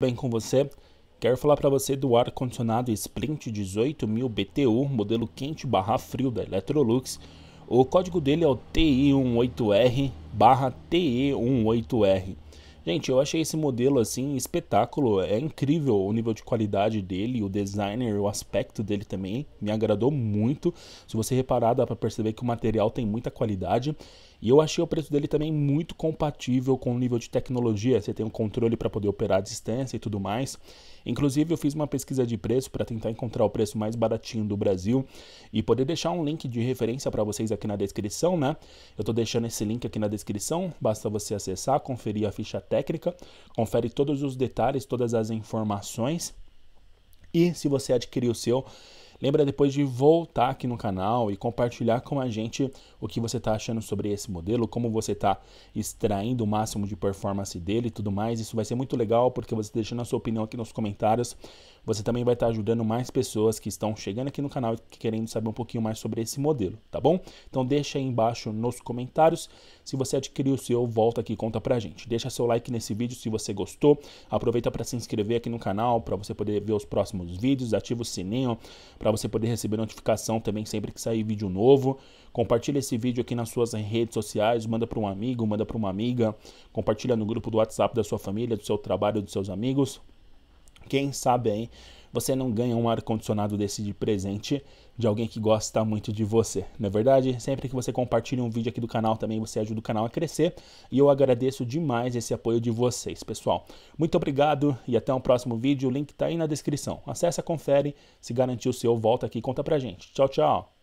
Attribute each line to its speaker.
Speaker 1: bem com você? Quero falar para você do ar-condicionado Sprint 18000 BTU, modelo quente barra frio da Electrolux. O código dele é o TI18R barra TE18R. Gente, eu achei esse modelo assim espetáculo, é incrível o nível de qualidade dele, o designer, o aspecto dele também me agradou muito. Se você reparar, dá para perceber que o material tem muita qualidade. E eu achei o preço dele também muito compatível com o nível de tecnologia. Você tem um controle para poder operar à distância e tudo mais. Inclusive, eu fiz uma pesquisa de preço para tentar encontrar o preço mais baratinho do Brasil e poder deixar um link de referência para vocês aqui na descrição, né? Eu estou deixando esse link aqui na descrição, basta você acessar, conferir a ficha técnica técnica, confere todos os detalhes, todas as informações. E se você adquirir o seu, Lembra depois de voltar aqui no canal e compartilhar com a gente o que você está achando sobre esse modelo, como você está extraindo o máximo de performance dele e tudo mais. Isso vai ser muito legal porque você deixando a sua opinião aqui nos comentários, você também vai estar tá ajudando mais pessoas que estão chegando aqui no canal e querendo saber um pouquinho mais sobre esse modelo, tá bom? Então deixa aí embaixo nos comentários. Se você adquiriu o seu, volta aqui e conta pra gente. Deixa seu like nesse vídeo se você gostou. Aproveita para se inscrever aqui no canal para você poder ver os próximos vídeos, ativa o sininho para para você poder receber notificação também sempre que sair vídeo novo. Compartilha esse vídeo aqui nas suas redes sociais, manda para um amigo, manda para uma amiga, compartilha no grupo do WhatsApp da sua família, do seu trabalho, dos seus amigos. Quem sabe aí você não ganha um ar-condicionado desse de presente de alguém que gosta muito de você. Na é verdade, sempre que você compartilha um vídeo aqui do canal também, você ajuda o canal a crescer. E eu agradeço demais esse apoio de vocês, pessoal. Muito obrigado e até o um próximo vídeo. O link está aí na descrição. Acesse, confere, se garantir o seu, volta aqui e conta pra gente. Tchau, tchau.